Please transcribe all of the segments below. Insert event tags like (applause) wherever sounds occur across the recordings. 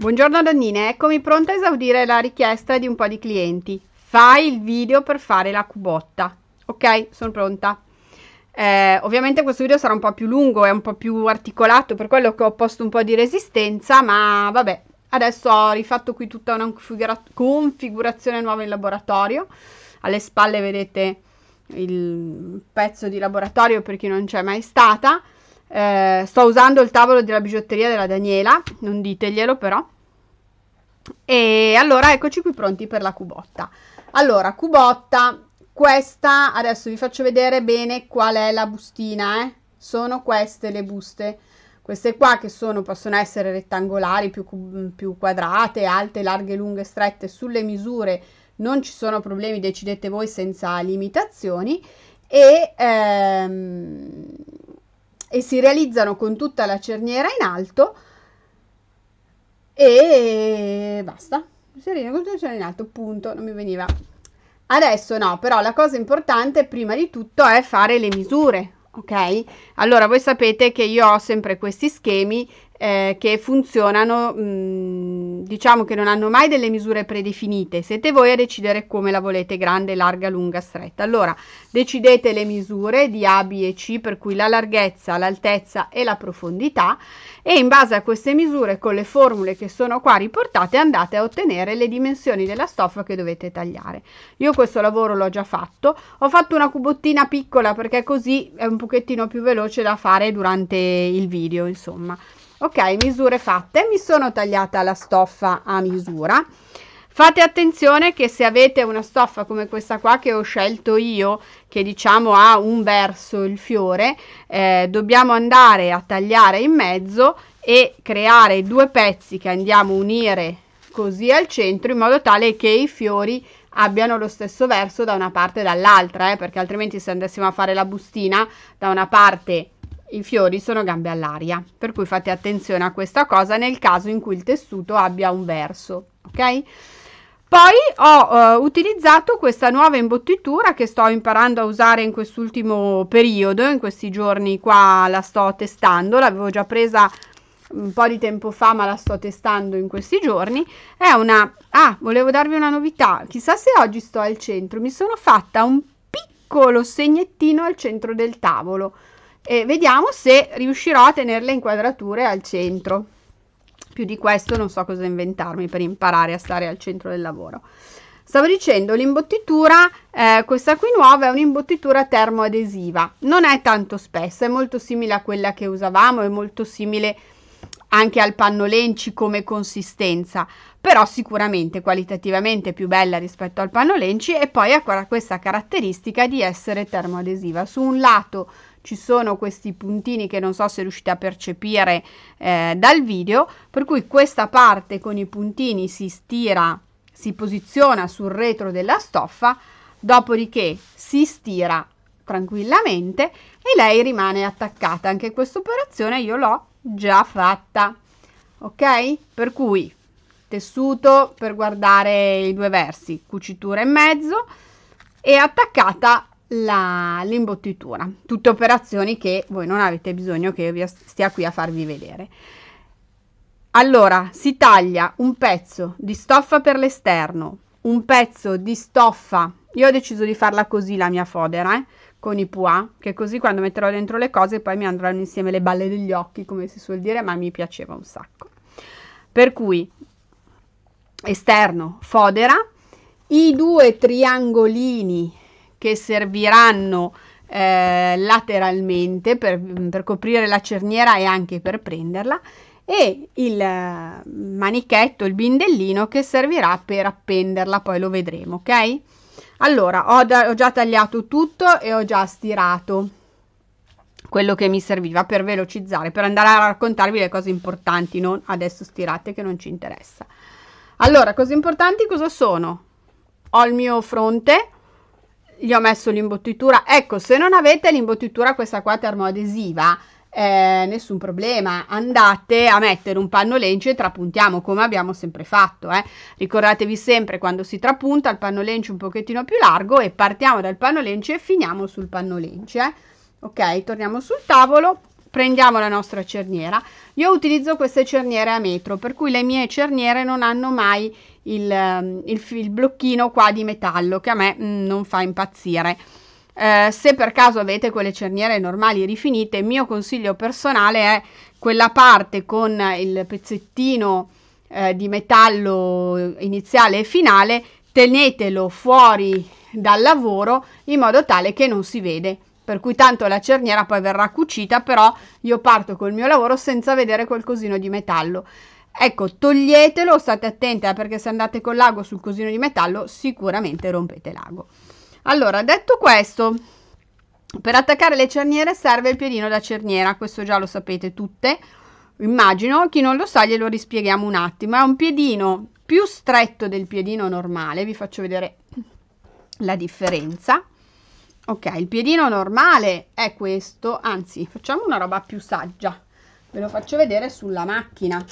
Buongiorno Dannine, eccomi pronta a esaudire la richiesta di un po' di clienti. Fai il video per fare la cubotta. Ok, sono pronta. Eh, ovviamente questo video sarà un po' più lungo e un po' più articolato, per quello che ho posto un po' di resistenza, ma vabbè, adesso ho rifatto qui tutta una configura- configurazione nuova in laboratorio. Alle spalle vedete il pezzo di laboratorio per chi non c'è mai stata. Eh, sto usando il tavolo della bigiotteria della Daniela, non diteglielo però. E allora eccoci qui pronti per la cubotta. Allora, cubotta, questa, adesso vi faccio vedere bene qual è la bustina, eh. Sono queste le buste. Queste qua che sono, possono essere rettangolari, più, più quadrate, alte, larghe, lunghe, strette, sulle misure non ci sono problemi, decidete voi senza limitazioni. E ehm, e si realizzano con tutta la cerniera in alto e basta. Cerniera con tutta la cerniera in alto, punto, non mi veniva. Adesso no, però la cosa importante prima di tutto è fare le misure, ok? Allora voi sapete che io ho sempre questi schemi eh, che funzionano... Mh, mm, diciamo che non hanno mai delle misure predefinite, siete voi a decidere come la volete grande, larga, lunga, stretta. Allora decidete le misure di A, B e C, per cui la larghezza, l'altezza e la profondità e in base a queste misure con le formule che sono qua riportate andate a ottenere le dimensioni della stoffa che dovete tagliare. Io questo lavoro l'ho già fatto, ho fatto una cubottina piccola perché così è un pochettino più veloce da fare durante il video, insomma ok misure fatte mi sono tagliata la stoffa a misura fate attenzione che se avete una stoffa come questa qua che ho scelto io che diciamo ha un verso il fiore eh, dobbiamo andare a tagliare in mezzo e creare due pezzi che andiamo a unire così al centro in modo tale che i fiori abbiano lo stesso verso da una parte e dall'altra eh, perché altrimenti se andessimo a fare la bustina da una parte i fiori sono gambe all'aria, per cui fate attenzione a questa cosa nel caso in cui il tessuto abbia un verso, ok? Poi ho eh, utilizzato questa nuova imbottitura che sto imparando a usare in quest'ultimo periodo, in questi giorni qua la sto testando, l'avevo già presa un po' di tempo fa ma la sto testando in questi giorni è una ah volevo darvi una novità chissà se oggi sto al centro mi sono fatta un piccolo segnettino al centro del tavolo e vediamo se riuscirò a tenere le inquadrature al centro più di questo non so cosa inventarmi per imparare a stare al centro del lavoro stavo dicendo l'imbottitura eh, questa qui nuova è un'imbottitura termoadesiva non è tanto spessa è molto simile a quella che usavamo è molto simile anche al panno lenci come consistenza però sicuramente qualitativamente più bella rispetto al panno lenci e poi ha questa caratteristica di essere termoadesiva su un lato ci sono questi puntini che non so se riuscite a percepire eh, dal video, per cui questa parte con i puntini si stira, si posiziona sul retro della stoffa, dopodiché si stira tranquillamente e lei rimane attaccata. Anche questa operazione io l'ho già fatta. Ok? Per cui tessuto per guardare i due versi, cucitura e mezzo e attaccata la, l'imbottitura. Tutte operazioni che voi non avete bisogno che io stia qui a farvi vedere. Allora, si taglia un pezzo di stoffa per l'esterno, un pezzo di stoffa, io ho deciso di farla così la mia fodera, eh, con i pois, che così quando metterò dentro le cose poi mi andranno insieme le balle degli occhi, come si suol dire, ma mi piaceva un sacco. Per cui, esterno, fodera, i due triangolini che serviranno eh, lateralmente per, mm, per coprire la cerniera e anche per prenderla e il eh, manichetto, il bindellino che servirà per appenderla, poi lo vedremo, ok? Allora, ho, da, ho, già tagliato tutto e ho già stirato quello che mi serviva per velocizzare, per andare a raccontarvi le cose importanti, non adesso stirate che non ci interessa. Allora, cose importanti cosa sono? Ho il mio fronte, gli ho messo l'imbottitura ecco se non avete l'imbottitura questa qua termoadesiva eh, nessun problema andate a mettere un panno lencio e trapuntiamo come abbiamo sempre fatto eh. ricordatevi sempre quando si trapunta il panno lencio un pochettino più largo e partiamo dal panno lencio e finiamo sul panno lencio eh. ok torniamo sul tavolo prendiamo la nostra cerniera io utilizzo queste cerniere a metro per cui le mie cerniere non hanno mai il, ehm, il, il blocchino qua di metallo che a me mh, mm, non fa impazzire. Eh, se per caso avete quelle cerniere normali rifinite, il mio consiglio personale è quella parte con il pezzettino eh, di metallo iniziale e finale, tenetelo fuori dal lavoro in modo tale che non si vede per cui tanto la cerniera poi verrà cucita, però io parto col mio lavoro senza vedere qualcosino di metallo. Ecco, toglietelo, state attenti eh, perché se andate con l'ago sul cosino di metallo sicuramente rompete l'ago. Allora, detto questo, per attaccare le cerniere serve il piedino da cerniera, questo già lo sapete tutte, immagino, chi non lo sa glielo rispieghiamo un attimo, è un piedino più stretto del piedino normale, vi faccio vedere la differenza. Ok, il piedino normale è questo, anzi facciamo una roba più saggia, ve lo faccio vedere sulla macchina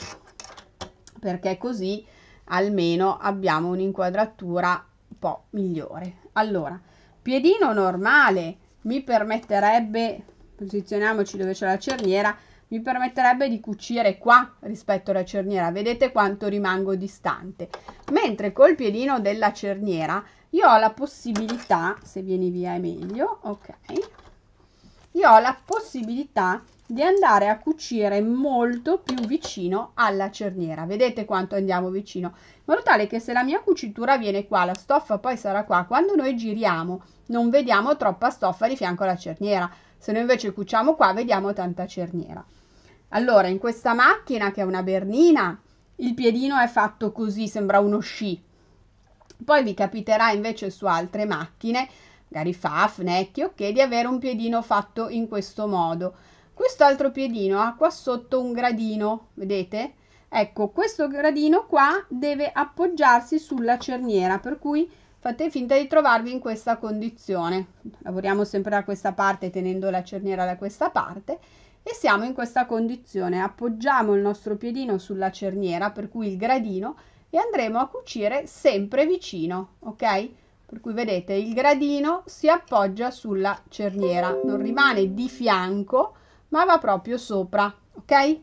perché così almeno abbiamo un'inquadratura un po' migliore. Allora, piedino normale mi permetterebbe, posizioniamoci dove c'è la cerniera, mi permetterebbe di cucire qua rispetto alla cerniera, vedete quanto rimango distante. Mentre col piedino della cerniera io ho la possibilità, se vieni via è meglio, ok, io ho la possibilità di di andare a cucire molto più vicino alla cerniera vedete quanto andiamo vicino in modo tale che se la mia cucitura viene qua la stoffa poi sarà qua quando noi giriamo non vediamo troppa stoffa di fianco alla cerniera se noi invece cuciamo qua vediamo tanta cerniera allora in questa macchina che è una bernina il piedino è fatto così sembra uno sci poi vi capiterà invece su altre macchine magari Faf, Necchio, che di avere un piedino fatto in questo modo Quest'altro piedino ha qua sotto un gradino, vedete? Ecco, questo gradino qua deve appoggiarsi sulla cerniera, per cui fate finta di trovarvi in questa condizione. Lavoriamo sempre da questa parte tenendo la cerniera da questa parte e siamo in questa condizione. Appoggiamo il nostro piedino sulla cerniera, per cui il gradino, e andremo a cucire sempre vicino, ok? Per cui vedete il gradino si appoggia sulla cerniera, non rimane di fianco, ma va proprio sopra ok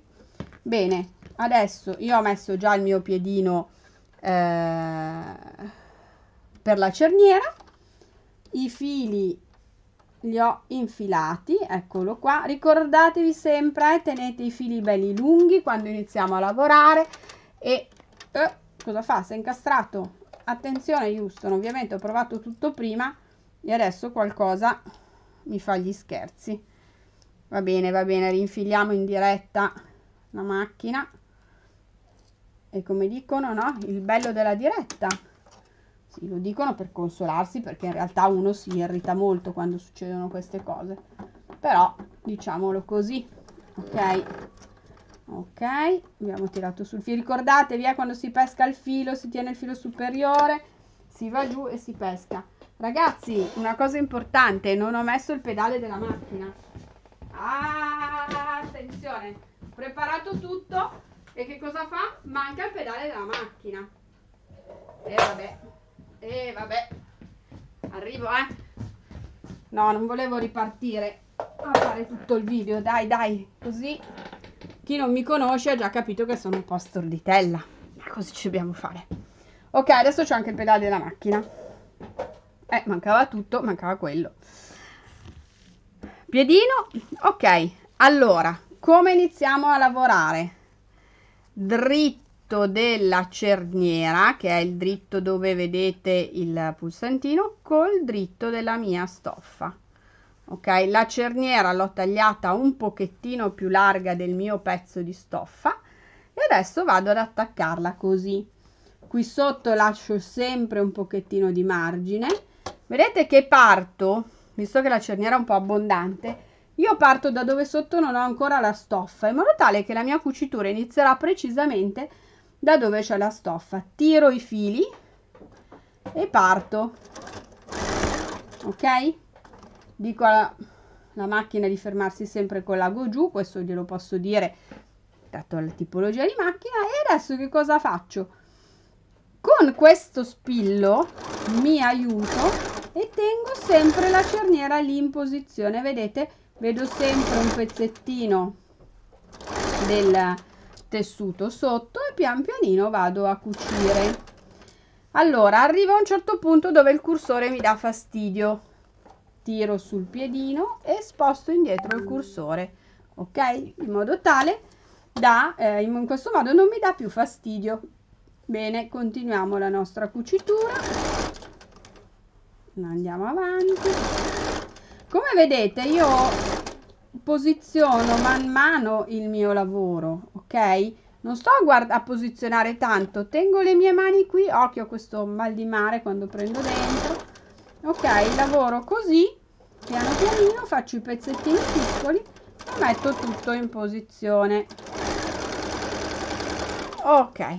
bene adesso io ho messo già il mio piedino eh, per la cerniera i fili li ho infilati eccolo qua ricordatevi sempre eh, tenete i fili belli lunghi quando iniziamo a lavorare e eh, cosa fa si è incastrato attenzione Houston ovviamente ho provato tutto prima e adesso qualcosa mi fa gli scherzi va bene va bene rinfiliamo in diretta la macchina e come dicono no il bello della diretta sì, lo dicono per consolarsi perché in realtà uno si irrita molto quando succedono queste cose però diciamolo così ok ok abbiamo tirato sul filo ricordatevi eh, quando si pesca il filo si tiene il filo superiore si va giù e si pesca ragazzi una cosa importante non ho messo il pedale della macchina Ah, attenzione, preparato tutto e che cosa fa? Manca il pedale della macchina. E vabbè, e vabbè, arrivo eh. No, non volevo ripartire a fare tutto il video, dai dai, così chi non mi conosce ha già capito che sono un po' storditella. Ma così ci dobbiamo fare. Ok, adesso c'è anche il pedale della macchina. Eh, mancava tutto, mancava quello piedino ok allora come iniziamo a lavorare dritto della cerniera che è il dritto dove vedete il pulsantino col dritto della mia stoffa ok la cerniera l'ho tagliata un pochettino più larga del mio pezzo di stoffa e adesso vado ad attaccarla così qui sotto lascio sempre un pochettino di margine vedete che parto visto che la cerniera è un po' abbondante, io parto da dove sotto non ho ancora la stoffa, in modo tale che la mia cucitura inizierà precisamente da dove c'è la stoffa. Tiro i fili e parto, ok? Dico alla, alla macchina di fermarsi sempre con l'ago giù, questo glielo posso dire dato la tipologia di macchina. E adesso che cosa faccio? Con questo spillo mi aiuto e tengo sempre la cerniera lì in posizione vedete vedo sempre un pezzettino del tessuto sotto e pian pianino vado a cucire allora arrivo a un certo punto dove il cursore mi dà fastidio tiro sul piedino e sposto indietro il cursore ok in modo tale da eh, in questo modo non mi dà più fastidio bene continuiamo la nostra cucitura andiamo avanti come vedete io posiziono man mano il mio lavoro ok non sto a, a posizionare tanto tengo le mie mani qui occhio questo mal di mare quando prendo dentro ok lavoro così piano pianino faccio i pezzettini piccoli e metto tutto in posizione ok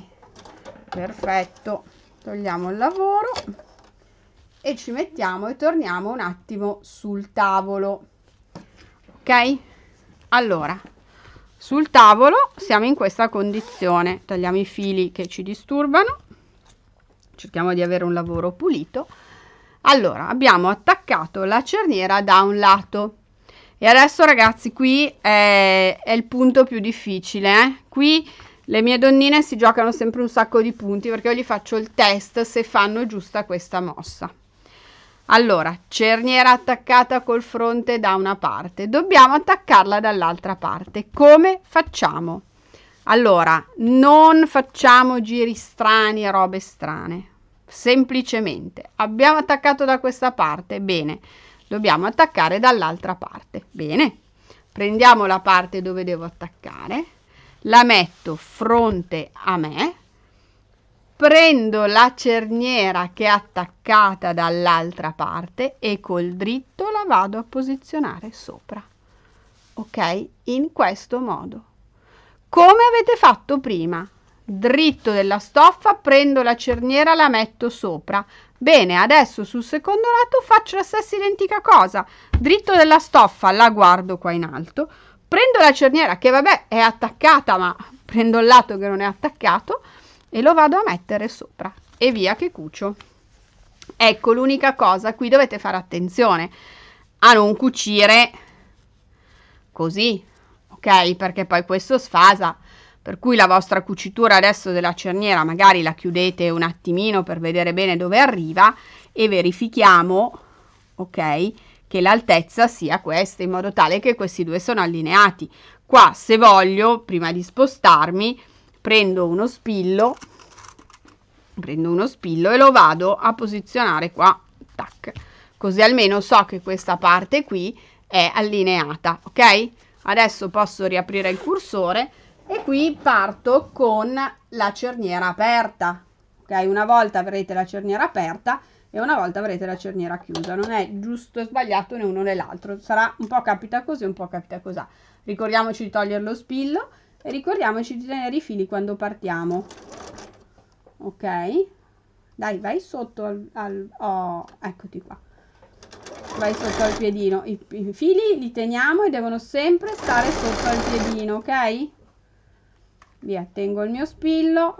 perfetto togliamo il lavoro e ci mettiamo e torniamo un attimo sul tavolo. Ok? Allora, sul tavolo siamo in questa condizione. Tagliamo i fili che ci disturbano. Cerchiamo di avere un lavoro pulito. Allora, abbiamo attaccato la cerniera da un lato. E adesso ragazzi, qui è, è il punto più difficile. Eh? Qui le mie donnine si giocano sempre un sacco di punti perché io gli faccio il test se fanno giusta questa mossa. Allora, cerniera attaccata col fronte da una parte, dobbiamo attaccarla dall'altra parte. Come facciamo? Allora, non facciamo giri strani e robe strane. Semplicemente, abbiamo attaccato da questa parte, bene, dobbiamo attaccare dall'altra parte. Bene, prendiamo la parte dove devo attaccare, la metto fronte a me prendo la cerniera che è attaccata dall'altra parte e col dritto la vado a posizionare sopra. Ok? In questo modo. Come avete fatto prima, dritto della stoffa, prendo la cerniera, la metto sopra. Bene, adesso sul secondo lato faccio la stessa identica cosa. Dritto della stoffa, la guardo qua in alto, prendo la cerniera che vabbè è attaccata, ma prendo il lato che non è attaccato e lo vado a mettere sopra e via che cucio. Ecco l'unica cosa, qui dovete fare attenzione a non cucire così, ok? Perché poi questo sfasa, per cui la vostra cucitura adesso della cerniera magari la chiudete un attimino per vedere bene dove arriva e verifichiamo, ok? Che l'altezza sia questa, in modo tale che questi due sono allineati. Qua, se voglio, prima di spostarmi, prendo uno spillo prendo uno spillo e lo vado a posizionare qua tac così almeno so che questa parte qui è allineata ok adesso posso riaprire il cursore e qui parto con la cerniera aperta ok una volta avrete la cerniera aperta e una volta avrete la cerniera chiusa non è giusto e sbagliato né uno né l'altro sarà un po' capita così un po' capita così ricordiamoci di togliere lo spillo e ricordiamoci di tenere i fili quando partiamo ok dai vai sotto al, al oh, eccoti qua vai sotto al piedino I, i fili li teniamo e devono sempre stare sotto al piedino ok via attengo il mio spillo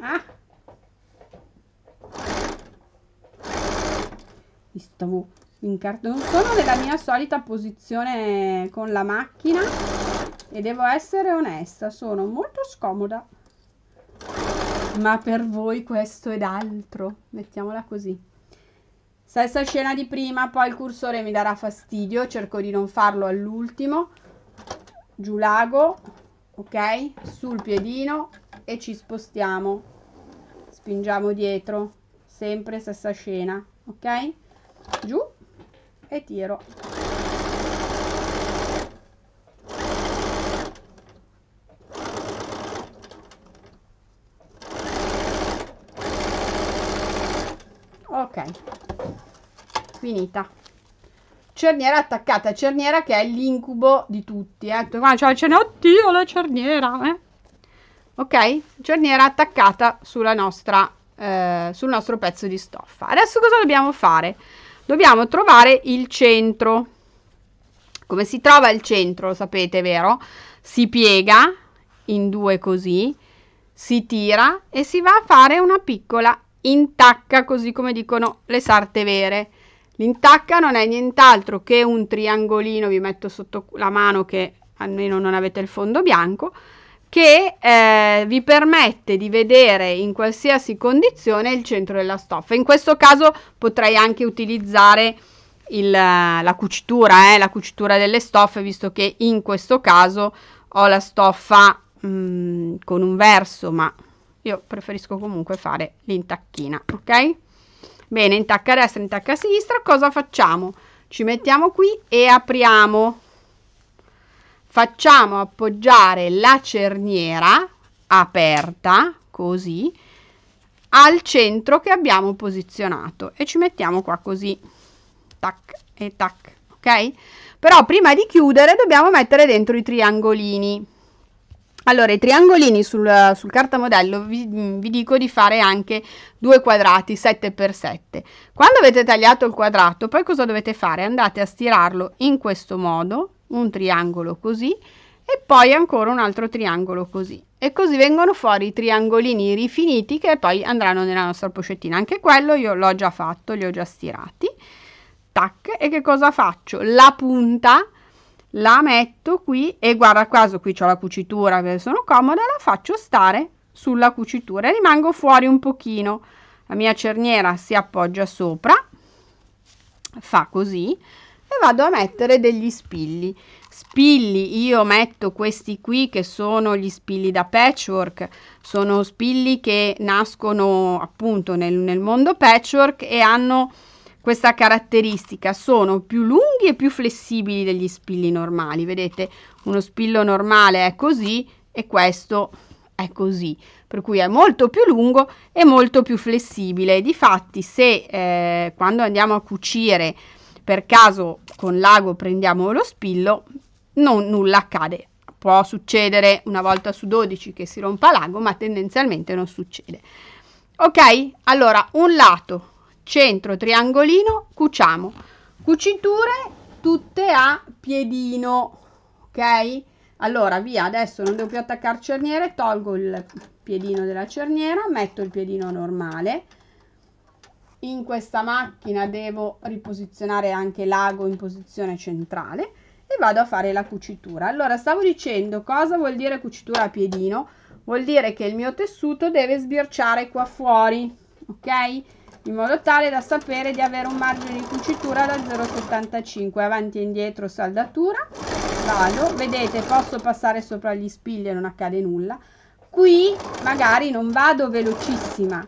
ah Mi stavo in cartone. Sono nella mia solita posizione con la macchina e devo essere onesta, sono molto scomoda. Ma per voi questo ed altro, mettiamola così. Stessa scena di prima, poi il cursore mi darà fastidio, cerco di non farlo all'ultimo. Giù lago, ok? Sul piedino e ci spostiamo. Spingiamo dietro, sempre stessa scena, ok? Giù e tiro ok finita cerniera attaccata cerniera che è l'incubo di tutti eh. Qua c'è cioè, oddio la cerniera eh. ok cerniera attaccata sulla nostra eh, sul nostro pezzo di stoffa adesso cosa dobbiamo fare dobbiamo trovare il centro. Come si trova il centro, lo sapete, vero? Si piega in due così, si tira e si va a fare una piccola intacca, così come dicono le sarte vere. L'intacca non è nient'altro che un triangolino, vi metto sotto la mano che almeno non avete il fondo bianco, che eh, vi permette di vedere in qualsiasi condizione il centro della stoffa. In questo caso potrei anche utilizzare il, la cucitura, eh, la cucitura delle stoffe, visto che in questo caso ho la stoffa mh, mm, con un verso, ma io preferisco comunque fare l'intacchina, ok? Bene, intacca a destra, intacca a sinistra, cosa facciamo? Ci mettiamo qui e apriamo facciamo appoggiare la cerniera aperta così al centro che abbiamo posizionato e ci mettiamo qua così tac e tac ok però prima di chiudere dobbiamo mettere dentro i triangolini allora i triangolini sul, sul cartamodello vi, mm, vi dico di fare anche due quadrati 7 x 7 quando avete tagliato il quadrato poi cosa dovete fare andate a stirarlo in questo modo un triangolo così e poi ancora un altro triangolo così e così vengono fuori i triangolini rifiniti che poi andranno nella nostra pochettina anche quello io l'ho già fatto li ho già stirati tac e che cosa faccio la punta la metto qui e guarda caso qui ho la cucitura perché sono comoda la faccio stare sulla cucitura e rimango fuori un pochino la mia cerniera si appoggia sopra fa così e vado a mettere degli spilli spilli io metto questi qui che sono gli spilli da patchwork sono spilli che nascono appunto nel, nel mondo patchwork e hanno questa caratteristica sono più lunghi e più flessibili degli spilli normali vedete uno spillo normale è così e questo è così per cui è molto più lungo e molto più flessibile difatti se eh, quando andiamo a cucire per caso con l'ago prendiamo lo spillo, non nulla accade. Può succedere una volta su 12 che si rompa l'ago, ma tendenzialmente non succede. Ok, allora un lato, centro, triangolino, cuciamo. Cuciture tutte a piedino, ok? Allora via, adesso non devo più attaccare cerniere, tolgo il piedino della cerniera, metto il piedino normale, in questa macchina devo riposizionare anche l'ago in posizione centrale e vado a fare la cucitura allora stavo dicendo cosa vuol dire cucitura a piedino vuol dire che il mio tessuto deve sbirciare qua fuori ok in modo tale da sapere di avere un margine di cucitura da 0,75 avanti e indietro saldatura vado vedete posso passare sopra gli spilli e non accade nulla qui magari non vado velocissima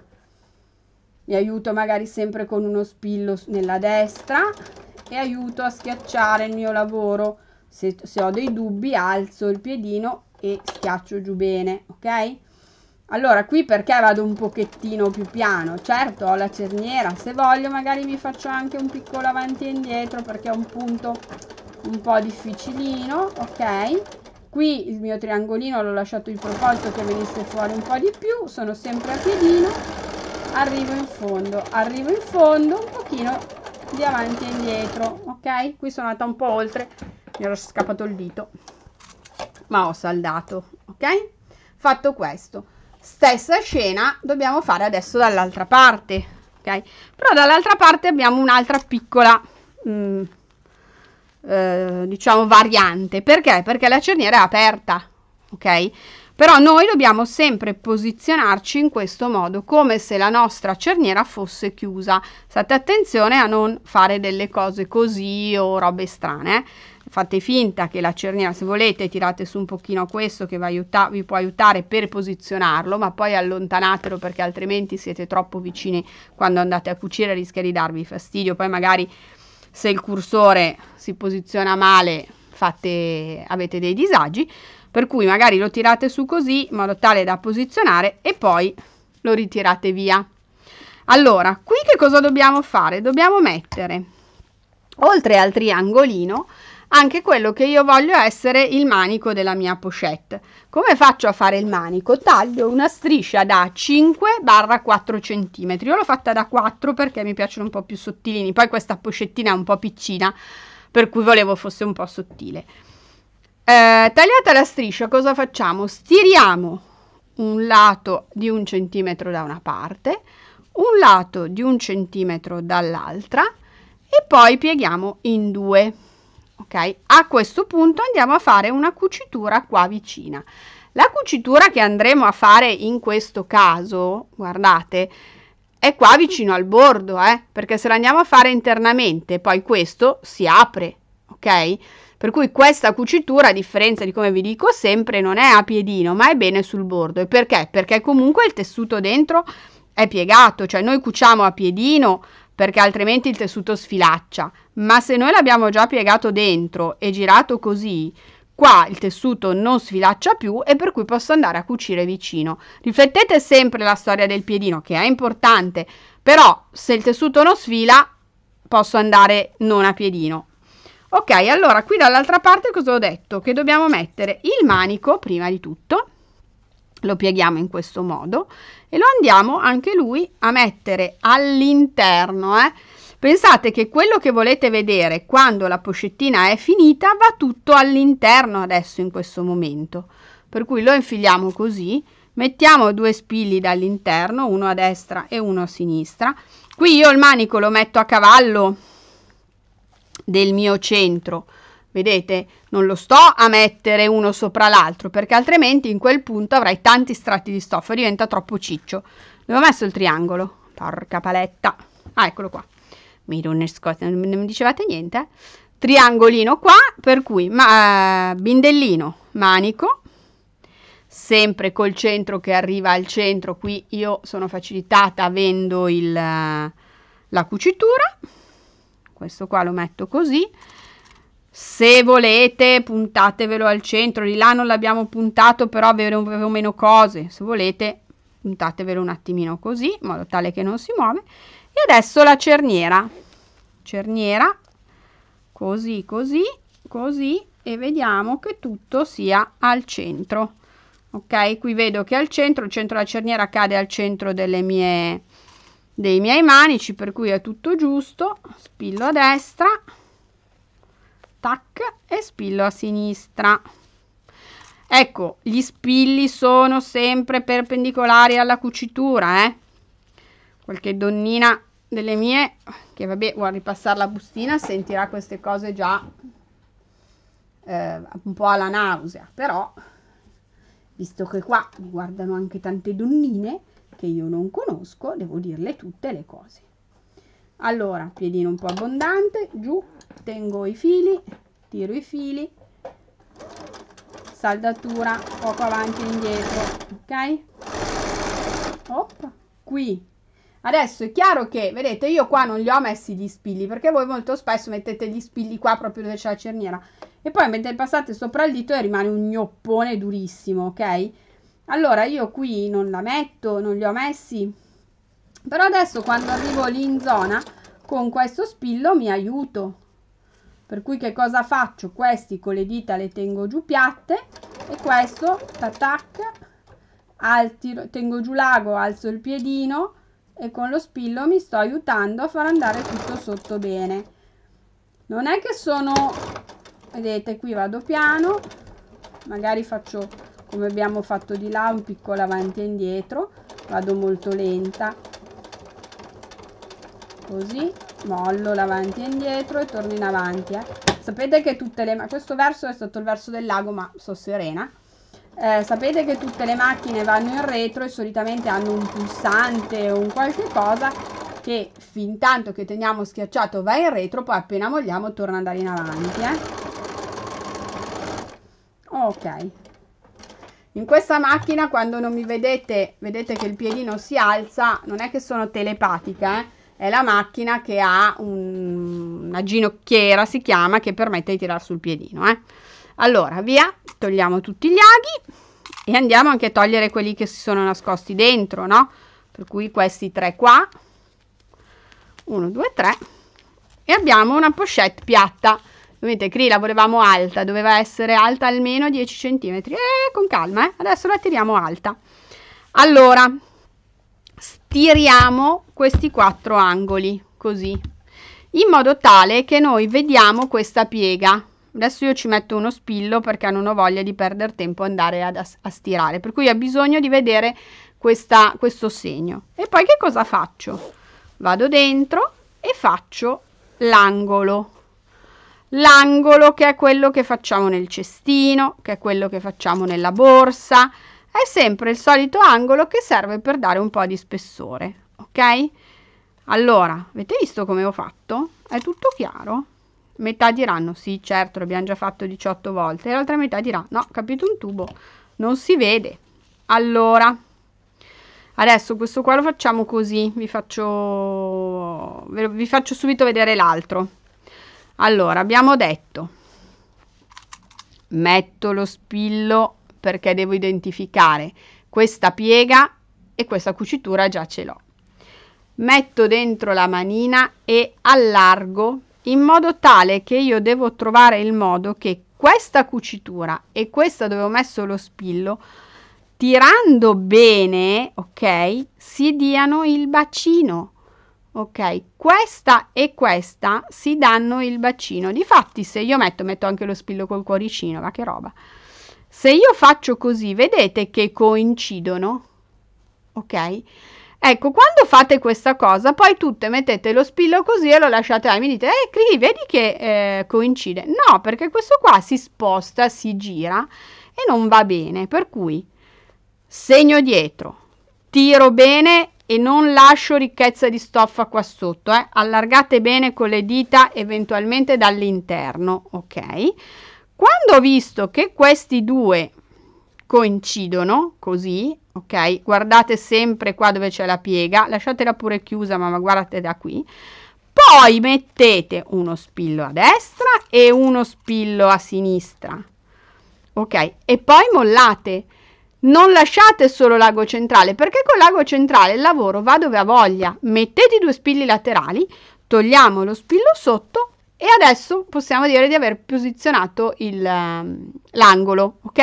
mi aiuto magari sempre con uno spillo nella destra e aiuto a schiacciare il mio lavoro se, se ho dei dubbi alzo il piedino e schiaccio giù bene ok allora qui perché vado un pochettino più piano certo ho la cerniera se voglio magari mi faccio anche un piccolo avanti e indietro perché è un punto un po' difficilino ok qui il mio triangolino l'ho lasciato di proposito che venisse fuori un po' di più sono sempre a piedino arrivo in fondo arrivo in fondo un pochino di avanti e indietro ok qui sono andata un po' oltre mi ero scappato il dito ma ho saldato ok fatto questo stessa scena dobbiamo fare adesso dall'altra parte ok però dall'altra parte abbiamo un'altra piccola mh, mm, eh, diciamo variante perché perché la cerniera è aperta ok però noi dobbiamo sempre posizionarci in questo modo, come se la nostra cerniera fosse chiusa. State attenzione a non fare delle cose così o robe strane. Eh. Fate finta che la cerniera, se volete, tirate su un pochino questo che vi, aiuta, vi può aiutare per posizionarlo, ma poi allontanatelo perché altrimenti siete troppo vicini quando andate a cucire, rischia di darvi fastidio. Poi magari se il cursore si posiziona male fate, avete dei disagi, per cui magari lo tirate su così in modo tale da posizionare e poi lo ritirate via. Allora, qui che cosa dobbiamo fare? Dobbiamo mettere, oltre al triangolino, anche quello che io voglio essere il manico della mia pochette. Come faccio a fare il manico? Taglio una striscia da 5-4 barra cm. Io l'ho fatta da 4 perché mi piacciono un po' più sottilini. Poi questa pochettina è un po' piccina, per cui volevo fosse un po' sottile. Eh, tagliata la striscia, cosa facciamo? Stiriamo un lato di un centimetro da una parte, un lato di un centimetro dall'altra e poi pieghiamo in due. Ok, a questo punto andiamo a fare una cucitura qua vicina. La cucitura che andremo a fare in questo caso, guardate, è qua vicino al bordo, eh? perché se la andiamo a fare internamente, poi questo si apre, ok? Per cui questa cucitura, a differenza di come vi dico sempre, non è a piedino, ma è bene sul bordo. E perché? Perché comunque il tessuto dentro è piegato, cioè noi cuciamo a piedino perché altrimenti il tessuto sfilaccia, ma se noi l'abbiamo già piegato dentro e girato così, qua il tessuto non sfilaccia più e per cui posso andare a cucire vicino. Riflettete sempre la storia del piedino che è importante, però se il tessuto non sfila posso andare non a piedino, Ok, allora qui dall'altra parte cosa ho detto? Che dobbiamo mettere il manico prima di tutto, lo pieghiamo in questo modo e lo andiamo anche lui a mettere all'interno. Eh? Pensate che quello che volete vedere quando la pochettina è finita va tutto all'interno adesso in questo momento. Per cui lo infiliamo così, mettiamo due spilli dall'interno, uno a destra e uno a sinistra. Qui io il manico lo metto a cavallo del mio centro. Vedete, non lo sto a mettere uno sopra l'altro perché altrimenti in quel punto avrai tanti strati di stoffa e diventa troppo ciccio. Dove ho messo il triangolo? Porca paletta. Ah, eccolo qua. Mi, unesco, non mi dicevate niente. Eh? Triangolino qua, per cui ma, eh, bindellino, manico, sempre col centro che arriva al centro. Qui io sono facilitata avendo il, eh, la cucitura questo qua lo metto così se volete puntatevelo al centro di là non l'abbiamo puntato però avevo meno cose se volete puntatevelo un attimino così in modo tale che non si muove e adesso la cerniera cerniera così così così e vediamo che tutto sia al centro ok qui vedo che al centro il centro della cerniera cade al centro delle mie dei miei manici per cui è tutto giusto spillo a destra tac e spillo a sinistra ecco gli spilli sono sempre perpendicolari alla cucitura eh? qualche donnina delle mie che vabbè vuole ripassare la bustina sentirà queste cose già eh, un po' alla nausea però visto che qua mi guardano anche tante donnine che io non conosco, devo dirle tutte le cose. Allora, piedino un po' abbondante, giù, tengo i fili, tiro i fili, saldatura poco avanti e indietro, ok? Oppa, qui. Adesso è chiaro che, vedete, io qua non li ho messi gli spilli, perché voi molto spesso mettete gli spilli qua proprio dove c'è la cerniera e poi mentre passate sopra il dito e rimane un gnoppone durissimo, ok? allora io qui non la metto non li ho messi però adesso quando arrivo lì in zona con questo spillo mi aiuto per cui che cosa faccio questi con le dita le tengo giù piatte e questo tac tac tengo giù l'ago alzo il piedino e con lo spillo mi sto aiutando a far andare tutto sotto bene non è che sono vedete qui vado piano magari faccio come abbiamo fatto di là un piccolo avanti e indietro vado molto lenta così mollo l'avanti e indietro e torno in avanti eh. sapete che tutte le questo verso è stato il verso del lago ma so serena eh, sapete che tutte le macchine vanno in retro e solitamente hanno un pulsante o un qualche cosa che fin tanto che teniamo schiacciato va in retro poi appena molliamo torna ad andare in avanti eh. ok in questa macchina quando non mi vedete vedete che il piedino si alza non è che sono telepatica eh? è la macchina che ha un, una ginocchiera si chiama che permette di tirare sul piedino eh? allora via togliamo tutti gli aghi e andiamo anche a togliere quelli che si sono nascosti dentro no per cui questi tre qua uno, due, tre, e abbiamo una pochette piatta Ovviamente Cree la volevamo alta, doveva essere alta almeno 10 cm. E con calma, eh? adesso la tiriamo alta. Allora, stiriamo questi quattro angoli, così, in modo tale che noi vediamo questa piega. Adesso io ci metto uno spillo perché non ho voglia di perdere tempo andare ad, a stirare, per cui ho bisogno di vedere questa, questo segno. E poi che cosa faccio? Vado dentro e faccio l'angolo l'angolo che è quello che facciamo nel cestino, che è quello che facciamo nella borsa, è sempre il solito angolo che serve per dare un po' di spessore, ok? Allora, avete visto come ho fatto? È tutto chiaro? Metà diranno sì, certo, l'abbiamo già fatto 18 volte, e l'altra metà dirà no, capito un tubo, non si vede. Allora, adesso questo qua lo facciamo così, vi faccio, vi faccio subito vedere l'altro allora abbiamo detto metto lo spillo perché devo identificare questa piega e questa cucitura già ce l'ho metto dentro la manina e allargo in modo tale che io devo trovare il modo che questa cucitura e questa dove ho messo lo spillo tirando bene ok si diano il bacino ok questa e questa si danno il bacino difatti se io metto metto anche lo spillo col cuoricino ma che roba se io faccio così vedete che coincidono ok ecco quando fate questa cosa poi tutte mettete lo spillo così e lo lasciate là e mi dite eh Cri vedi che eh, coincide no perché questo qua si sposta si gira e non va bene per cui segno dietro tiro bene e non lascio ricchezza di stoffa qua sotto eh? allargate bene con le dita eventualmente dall'interno ok quando ho visto che questi due coincidono così ok guardate sempre qua dove c'è la piega lasciatela pure chiusa ma guardate da qui poi mettete uno spillo a destra e uno spillo a sinistra ok e poi mollate non lasciate solo l'ago centrale, perché con l'ago centrale il lavoro va dove ha voglia. Mettete i due spilli laterali, togliamo lo spillo sotto e adesso possiamo dire di aver posizionato il, ehm, l'angolo, ok?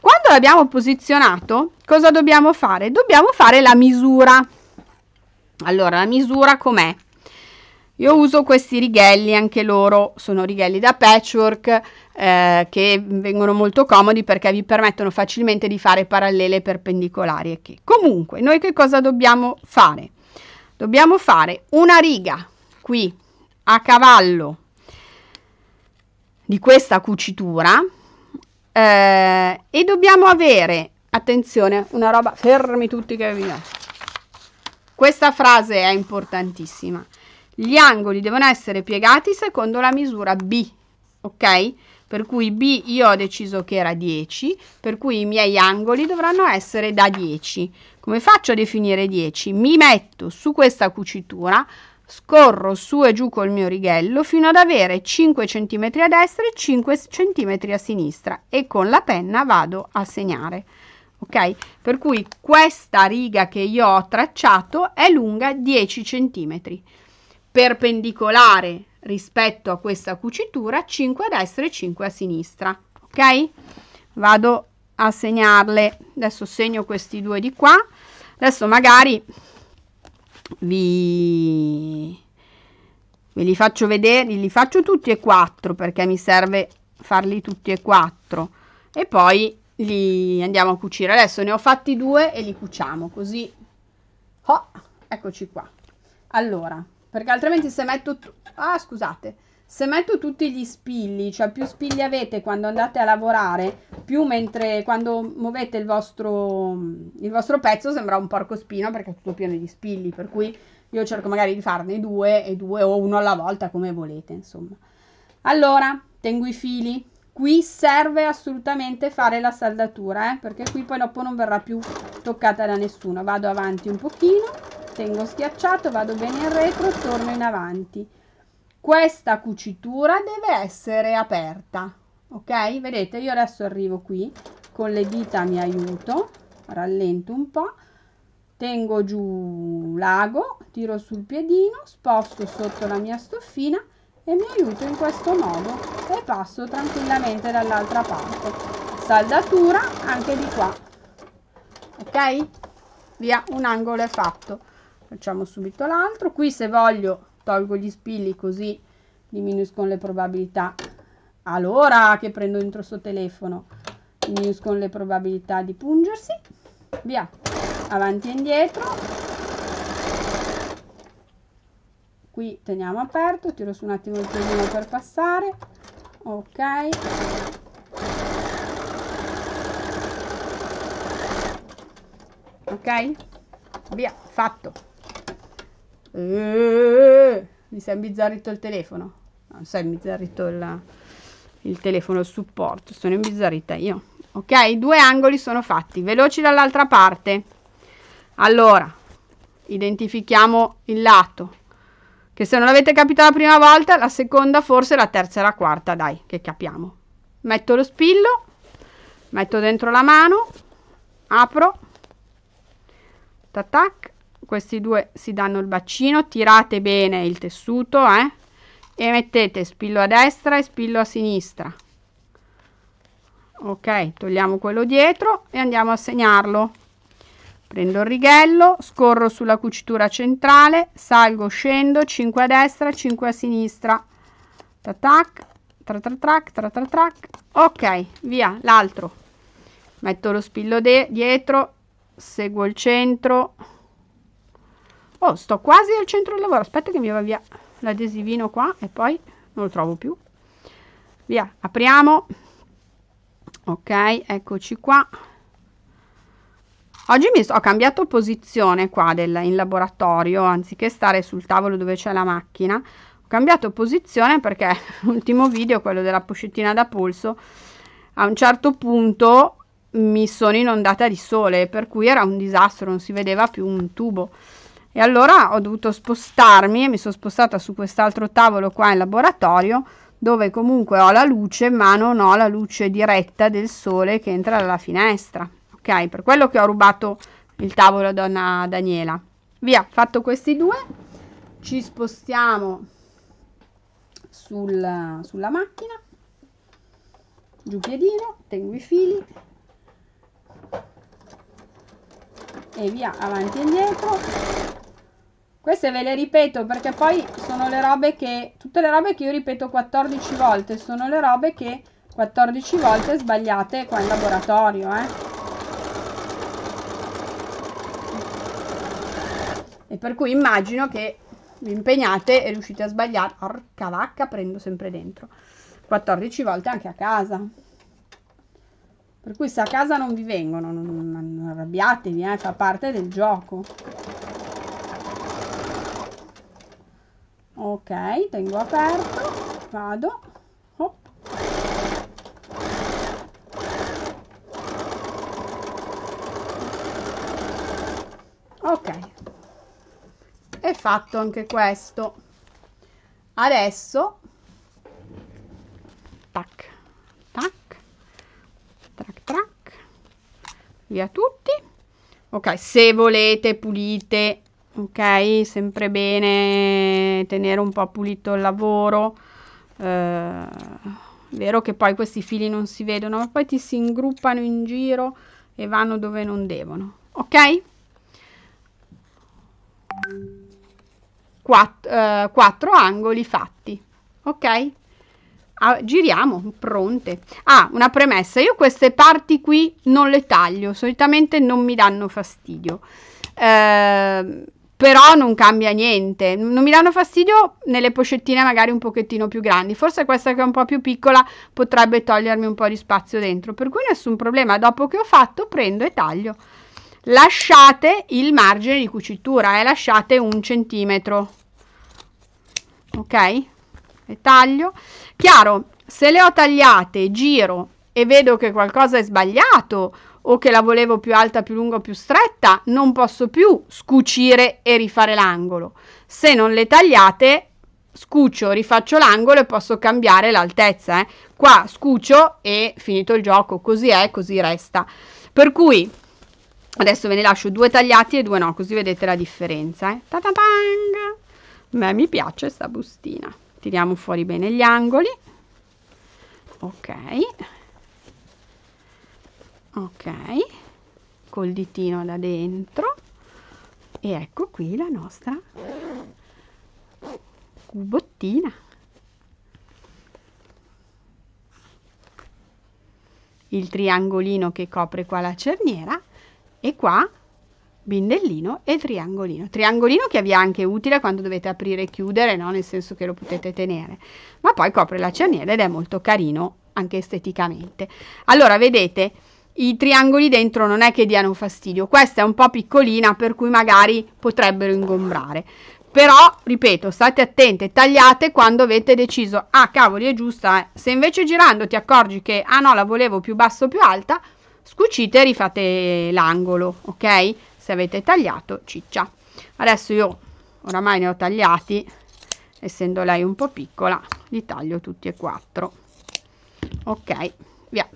Quando l'abbiamo posizionato, cosa dobbiamo fare? Dobbiamo fare la misura. Allora, la misura com'è? Io uso questi righelli, anche loro sono righelli da patchwork, eh, che vengono molto comodi perché vi permettono facilmente di fare parallele perpendicolari e che. Comunque, noi che cosa dobbiamo fare? Dobbiamo fare una riga qui a cavallo di questa cucitura eh, e dobbiamo avere attenzione una roba fermi tutti che vi questa frase è importantissima gli angoli devono essere piegati secondo la misura b ok per cui B io ho deciso che era 10, per cui i miei angoli dovranno essere da 10. Come faccio a definire 10? Mi metto su questa cucitura, scorro su e giù col mio righello fino ad avere 5 cm a destra e 5 cm a sinistra e con la penna vado a segnare. Ok? Per cui questa riga che io ho tracciato è lunga 10 cm. Perpendicolare rispetto a questa cucitura 5 a destra e 5 a sinistra ok vado a segnarle adesso segno questi due di qua adesso magari vi ve li faccio vedere li faccio tutti e quattro perché mi serve farli tutti e quattro e poi li andiamo a cucire adesso ne ho fatti due e li cuciamo così oh, eccoci qua allora perché altrimenti se metto... Ah, scusate. Se metto tutti gli spilli, cioè più spilli avete quando andate a lavorare, più mentre quando muovete il vostro, il vostro pezzo sembra un porco porcospino perché è tutto pieno di spilli, per cui io cerco magari di farne due e due o uno alla volta come volete, insomma. Allora, tengo i fili. Qui serve assolutamente fare la saldatura, eh, perché qui poi dopo non verrà più toccata da nessuno. Vado avanti un pochino tengo schiacciato, vado bene in retro, torno in avanti. Questa cucitura deve essere aperta, ok? Vedete, io adesso arrivo qui, con le dita mi aiuto, rallento un po', tengo giù l'ago, tiro sul piedino, sposto sotto la mia stoffina e mi aiuto in questo modo e passo tranquillamente dall'altra parte. Saldatura anche di qua. Ok? Via, un angolo è fatto facciamo subito l'altro qui se voglio tolgo gli spilli così diminuiscono le probabilità allora che prendo dentro il suo telefono diminuiscono le probabilità di pungersi via avanti e indietro qui teniamo aperto tiro su un attimo il piedino per passare ok ok via fatto Eeeh, mi si è imbizzarrito il telefono. Non si imbizzarrito il, il telefono, il supporto. Sono imbizzarrita io. Ok, i due angoli sono fatti. Veloci dall'altra parte. Allora, identifichiamo il lato. Che se non l'avete capito la prima volta, la seconda forse, la terza e la quarta, dai, che capiamo. Metto lo spillo, metto dentro la mano, apro, tac tac, questi due si danno il bacino, tirate bene il tessuto eh, e mettete spillo a destra e spillo a sinistra. Ok, togliamo quello dietro e andiamo a segnarlo. Prendo il righello, scorro sulla cucitura centrale, salgo, scendo, 5 a destra, 5 a sinistra. Tac, tra tra trac, tra tra trac. Ok, via, l'altro. Metto lo spillo dietro, seguo il centro, Oh, sto quasi al centro del lavoro. Aspetta che mi va via l'adesivino qua e poi non lo trovo più. Via, apriamo. Ok, eccoci qua. Oggi mi ho cambiato posizione qua del, in laboratorio, anziché stare sul tavolo dove c'è la macchina. Ho cambiato posizione perché (laughs) l'ultimo video, quello della poscettina da polso, a un certo punto mi sono inondata di sole, per cui era un disastro, non si vedeva più un tubo. E allora ho dovuto spostarmi e mi sono spostata su quest'altro tavolo qua in laboratorio dove comunque ho la luce ma non ho la luce diretta del sole che entra dalla finestra. Ok, per quello che ho rubato il tavolo a donna Daniela. Via, fatto questi due, ci spostiamo sul, sulla macchina, giù piedino, tengo i fili e via avanti e indietro queste ve le ripeto perché poi sono le robe che... Tutte le robe che io ripeto 14 volte sono le robe che 14 volte sbagliate qua in laboratorio, eh. E per cui immagino che vi impegnate e riuscite a sbagliare. Orca vacca, prendo sempre dentro. 14 volte anche a casa. Per cui se a casa non vi vengono, non, non arrabbiatevi, eh, fa parte del gioco. ok tengo aperto vado Hop. ok è fatto anche questo adesso tac tac tac trac via tutti ok se volete pulite ok? Sempre bene tenere un po' pulito il lavoro. Eh, vero che poi questi fili non si vedono, ma poi ti si ingruppano in giro e vanno dove non devono, ok? 4, eh, angoli fatti, ok? Ah, giriamo, pronte. Ah, una premessa, io queste parti qui non le taglio, solitamente non mi danno fastidio. Eh, però non cambia niente. Non mi danno fastidio nelle pochettine magari un pochettino più grandi. Forse questa che è un po' più piccola potrebbe togliermi un po' di spazio dentro, per cui nessun problema. Dopo che ho fatto prendo e taglio. Lasciate il margine di cucitura, eh? lasciate un centimetro. Ok? E taglio. Chiaro, se le ho tagliate, giro e vedo che qualcosa è sbagliato o che la volevo più alta, più lunga, più stretta, non posso più scucire e rifare l'angolo. Se non le tagliate, scuccio, rifaccio l'angolo e posso cambiare l'altezza. Eh. Qua scuccio e finito il gioco, così è, così resta. Per cui adesso ve ne lascio due tagliati e due no, così vedete la differenza. Eh. Ta -ta Beh, mi piace questa bustina. Tiriamo fuori bene gli angoli. Ok ok col ditino da dentro e ecco qui la nostra cubottina il triangolino che copre qua la cerniera e qua bindellino e triangolino triangolino che vi è anche utile quando dovete aprire e chiudere no? nel senso che lo potete tenere ma poi copre la cerniera ed è molto carino anche esteticamente allora vedete i triangoli dentro non è che diano fastidio. Questa è un po' piccolina per cui magari potrebbero ingombrare. Però, ripeto, state attente, tagliate quando avete deciso, ah cavoli è giusta, eh. se invece girando ti accorgi che, ah no, la volevo più basso o più alta, scucite e rifate l'angolo, ok? Se avete tagliato, ciccia. Adesso io oramai ne ho tagliati, essendo lei un po' piccola, li taglio tutti e quattro. Ok, via.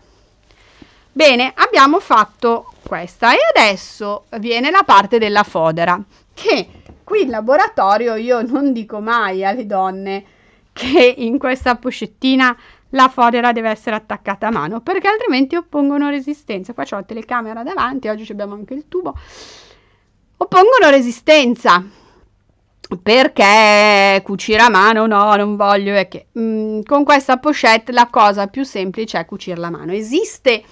Bene, abbiamo fatto questa e adesso viene la parte della fodera che qui in laboratorio io non dico mai alle donne che in questa pochettina la fodera deve essere attaccata a mano perché altrimenti oppongono resistenza. Qua ho la telecamera davanti, oggi abbiamo anche il tubo. Oppongono resistenza perché cucire a mano no, non voglio. È che mm, con questa pochette la cosa più semplice è cucirla a mano. Esiste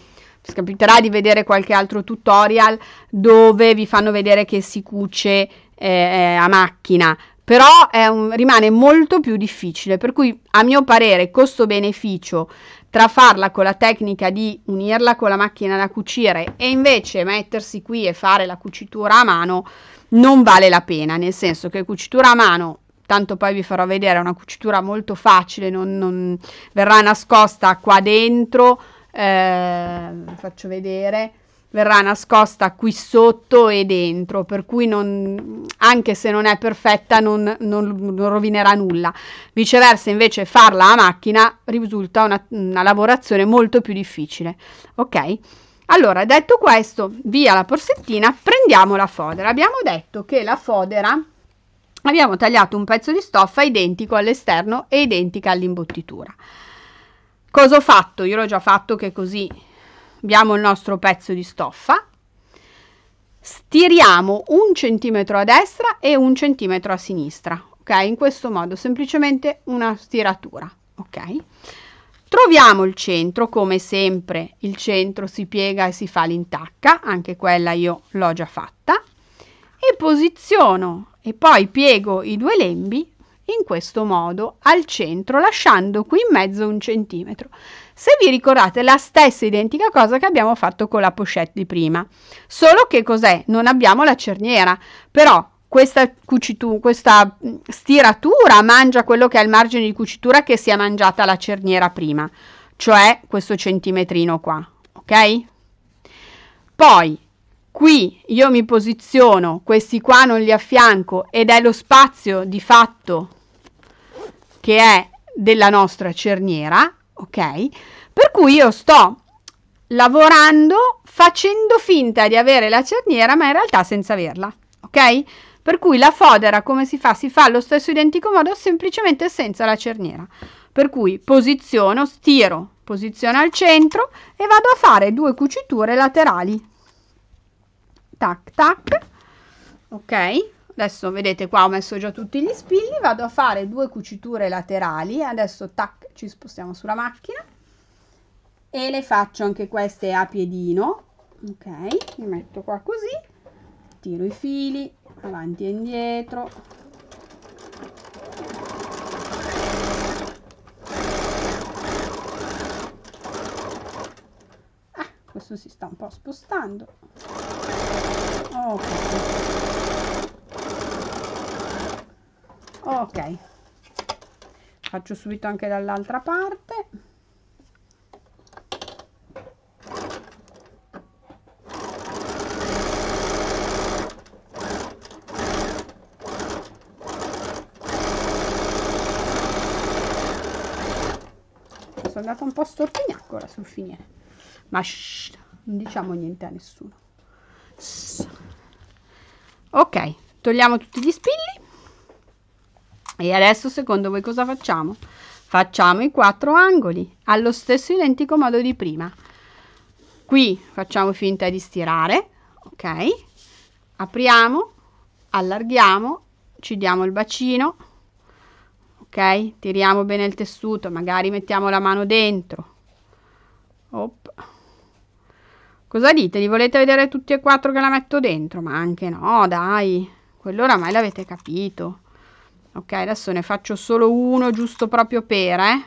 vi cioè, capiterà di vedere qualche altro tutorial dove vi fanno vedere che si cuce eh, eh a macchina, però un, rimane molto più difficile, per cui a mio parere costo-beneficio tra farla con la tecnica di unirla con la macchina da cucire e invece mettersi qui e fare la cucitura a mano non vale la pena, nel senso che cucitura a mano tanto poi vi farò vedere, è una cucitura molto facile, non, non verrà nascosta qua dentro, eh, faccio vedere, verrà nascosta qui sotto e dentro, per cui non, anche se non è perfetta non, non, non, rovinerà nulla. Viceversa invece farla a macchina risulta una, una lavorazione molto più difficile. Ok? Allora, detto questo, via la porsettina, prendiamo la fodera. Abbiamo detto che la fodera abbiamo tagliato un pezzo di stoffa identico all'esterno e identica all'imbottitura. Cosa ho fatto? Io l'ho già fatto che così abbiamo il nostro pezzo di stoffa. Stiriamo un centimetro a destra e un centimetro a sinistra, ok? In questo modo, semplicemente una stiratura, ok? Troviamo il centro, come sempre il centro si piega e si fa l'intacca, anche quella io l'ho già fatta, e posiziono e poi piego i due lembi in questo modo al centro, lasciando qui in mezzo un centimetro. Se vi ricordate la stessa identica cosa che abbiamo fatto con la pochette di prima, solo che cos'è? Non abbiamo la cerniera, però questa, cucitura, questa mm, stiratura mangia quello che è il margine di cucitura che si è mangiata la cerniera prima, cioè questo centimetrino qua, ok? Poi qui io mi posiziono, questi qua non li affianco ed è lo spazio di fatto che è della nostra cerniera, ok? Per cui io sto lavorando facendo finta di avere la cerniera, ma in realtà senza averla, ok? Per cui la fodera come si fa? Si fa allo stesso identico modo, semplicemente senza la cerniera. Per cui posiziono, stiro, posiziono al centro e vado a fare due cuciture laterali. Tac, tac, ok? adesso vedete qua ho messo già tutti gli spilli vado a fare due cuciture laterali adesso tac ci spostiamo sulla macchina e le faccio anche queste a piedino ok mi metto qua così tiro i fili avanti e indietro ah, questo si sta un po' spostando ok ok faccio subito anche dall'altra parte sono andata un po' storpignaccola sul finire ma shh, non diciamo niente a nessuno ok togliamo tutti gli spilli e adesso secondo voi cosa facciamo? Facciamo i quattro angoli allo stesso identico modo di prima. Qui facciamo finta di stirare, ok? Apriamo, allarghiamo, ci diamo il bacino, ok? Tiriamo bene il tessuto, magari mettiamo la mano dentro. Op. Cosa dite? Li volete vedere tutti e quattro che la metto dentro? Ma anche no, dai, quello oramai l'avete capito ok adesso ne faccio solo uno giusto proprio per eh?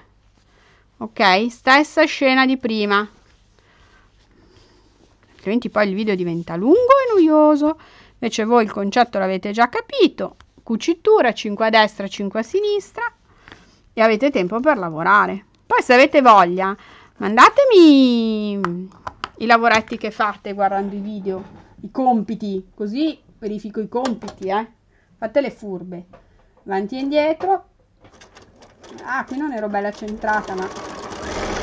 ok stessa scena di prima altrimenti poi il video diventa lungo e noioso invece voi il concetto l'avete già capito cucitura 5 a destra 5 a sinistra e avete tempo per lavorare poi se avete voglia mandatemi i lavoretti che fate guardando i video i compiti così verifico i compiti eh fate le furbe avanti e indietro ah qui non ero bella centrata ma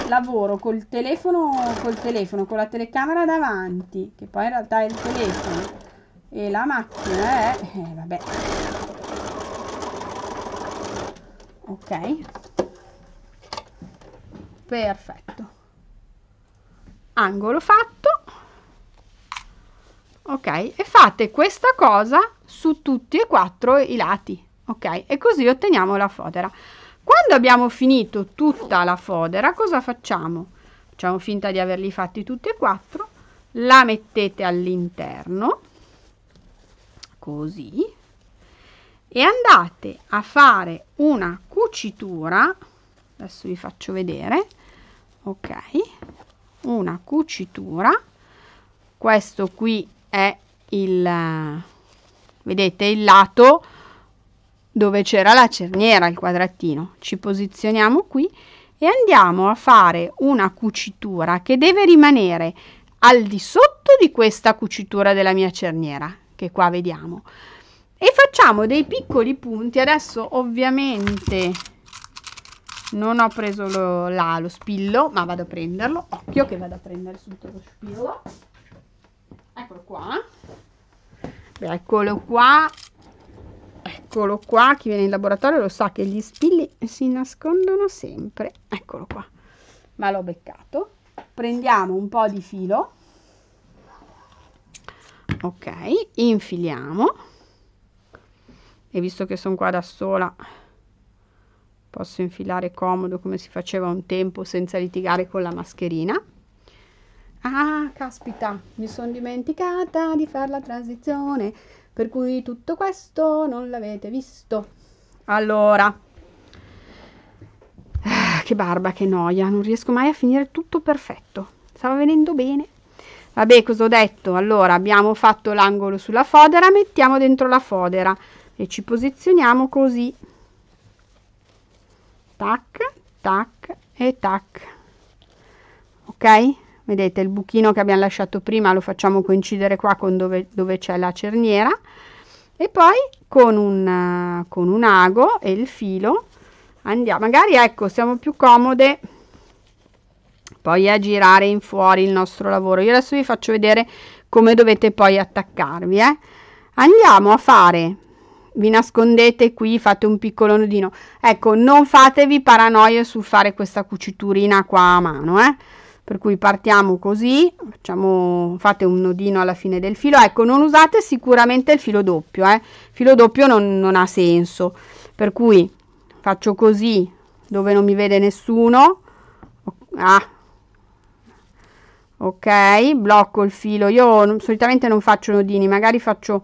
lavoro col telefono col telefono con la telecamera davanti che poi in realtà è il telefono e la macchina è eh, vabbè ok perfetto angolo fatto ok e fate questa cosa su tutti e quattro i lati ok e così otteniamo la fodera quando abbiamo finito tutta la fodera cosa facciamo facciamo finta di averli fatti tutti e quattro la mettete all'interno così e andate a fare una cucitura adesso vi faccio vedere ok una cucitura questo qui è il vedete il lato dove c'era la cerniera, il quadratino. Ci posizioniamo qui e andiamo a fare una cucitura che deve rimanere al di sotto di questa cucitura della mia cerniera, che qua vediamo. E facciamo dei piccoli punti, adesso ovviamente non ho preso lo, là, lo spillo, ma vado a prenderlo, occhio che vado a prendere subito lo spillo. Eccolo qua. Eccolo qua, eccolo qua, chi viene in laboratorio lo sa che gli spilli si nascondono sempre, eccolo qua, ma l'ho beccato, prendiamo un po' di filo, ok, infiliamo, e visto che sono qua da sola posso infilare comodo come si faceva un tempo senza litigare con la mascherina, Ah, caspita, mi sono dimenticata di fare la transizione. Per cui tutto questo non l'avete visto. Allora, ah, che barba, che noia, non riesco mai a finire tutto perfetto. Stava venendo bene. Vabbè, cosa ho detto? Allora, abbiamo fatto l'angolo sulla fodera, mettiamo dentro la fodera e ci posizioniamo così. Tac, tac e tac. Ok? vedete il buchino che abbiamo lasciato prima lo facciamo coincidere qua con dove, dove c'è la cerniera e poi con un, con un ago e il filo andiamo magari ecco siamo più comode poi a girare in fuori il nostro lavoro io adesso vi faccio vedere come dovete poi attaccarvi eh. andiamo a fare vi nascondete qui fate un piccolo nodino ecco non fatevi paranoia sul fare questa cuciturina qua a mano eh per cui partiamo così facciamo, fate un nodino alla fine del filo ecco non usate sicuramente il filo doppio eh? filo doppio non, non ha senso per cui faccio così dove non mi vede nessuno ah, ok blocco il filo io solitamente non faccio nodini magari faccio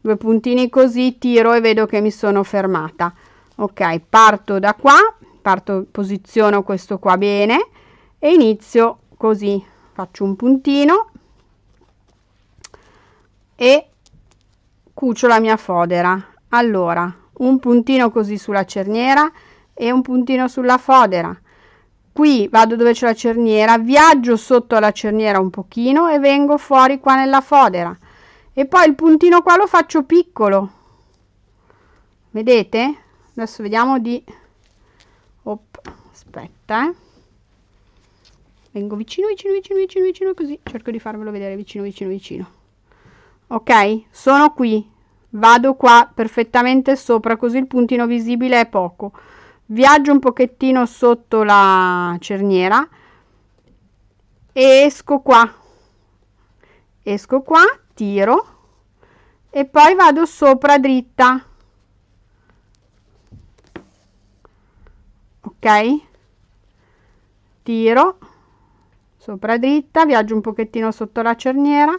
due puntini così tiro e vedo che mi sono fermata ok parto da qua parto posiziono questo qua bene e inizio così faccio un puntino e cucio la mia fodera allora un puntino così sulla cerniera e un puntino sulla fodera qui vado dove c'è la cerniera viaggio sotto la cerniera un pochino e vengo fuori qua nella fodera e poi il puntino qua lo faccio piccolo vedete adesso vediamo di Op, aspetta eh Vengo vicino, vicino, vicino, vicino, vicino, così cerco di farvelo vedere vicino, vicino, vicino. Ok, sono qui. Vado qua perfettamente sopra, così il puntino visibile è poco. Viaggio un pochettino sotto la cerniera e esco qua. Esco qua, tiro e poi vado sopra dritta. Ok? Tiro sopra dritta viaggio un pochettino sotto la cerniera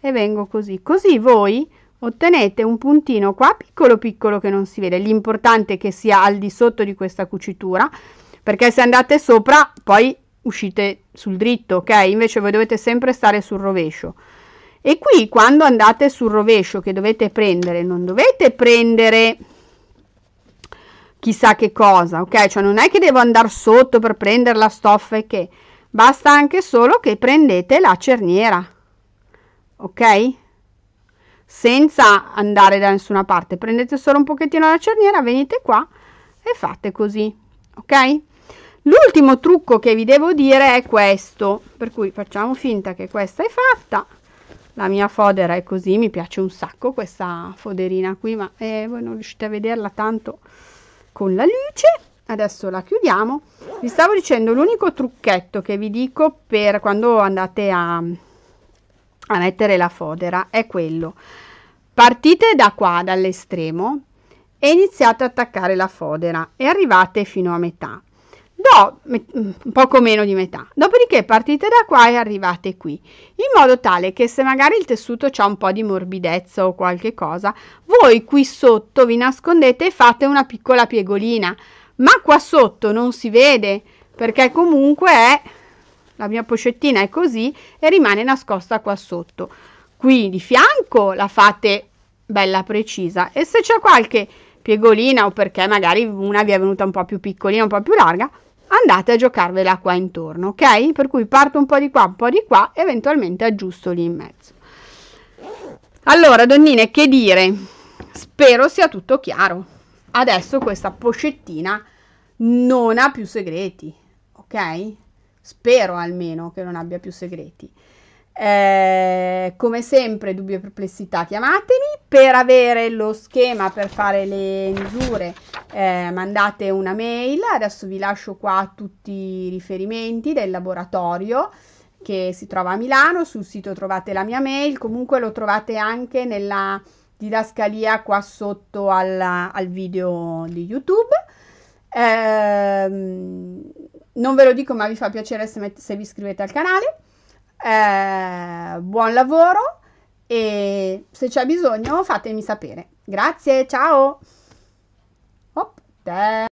e vengo così così voi ottenete un puntino qua piccolo piccolo che non si vede l'importante è che sia al di sotto di questa cucitura perché se andate sopra poi uscite sul dritto ok invece voi dovete sempre stare sul rovescio e qui quando andate sul rovescio che dovete prendere non dovete prendere chissà che cosa ok cioè non è che devo andare sotto per prendere la stoffa e che Basta anche solo che prendete la cerniera, ok? Senza andare da nessuna parte, prendete solo un pochettino la cerniera, venite qua e fate così, ok? L'ultimo trucco che vi devo dire è questo, per cui facciamo finta che questa è fatta. La mia fodera è così, mi piace un sacco questa foderina qui, ma eh, voi non riuscite a vederla tanto con la luce adesso la chiudiamo vi stavo dicendo l'unico trucchetto che vi dico per quando andate a, a mettere la fodera è quello partite da qua dall'estremo e iniziate ad attaccare la fodera e arrivate fino a metà do poco meno di metà dopodiché partite da qua e arrivate qui in modo tale che se magari il tessuto ha un po' di morbidezza o qualche cosa voi qui sotto vi nascondete e fate una piccola piegolina ma qua sotto non si vede perché comunque è la mia pochettina è così e rimane nascosta qua sotto qui di fianco la fate bella precisa e se c'è qualche piegolina o perché magari una vi è venuta un po' più piccolina un po' più larga andate a giocarvela qua intorno ok per cui parto un po' di qua un po' di qua e eventualmente aggiusto lì in mezzo allora donnine che dire spero sia tutto chiaro adesso questa pochettina non ha più segreti, ok? Spero almeno che non abbia più segreti. Eh, come sempre, dubbi e perplessità, chiamatemi. Per avere lo schema per fare le misure, eh, mandate una mail. Adesso vi lascio qua tutti i riferimenti del laboratorio che si trova a Milano. Sul sito trovate la mia mail. Comunque lo trovate anche nella didascalia qua sotto alla, al video di YouTube. Eh, non ve lo dico, ma vi fa piacere se, met- se vi iscrivete al canale. Eh, buon lavoro e se c'è bisogno fatemi sapere. Grazie, ciao! Hop,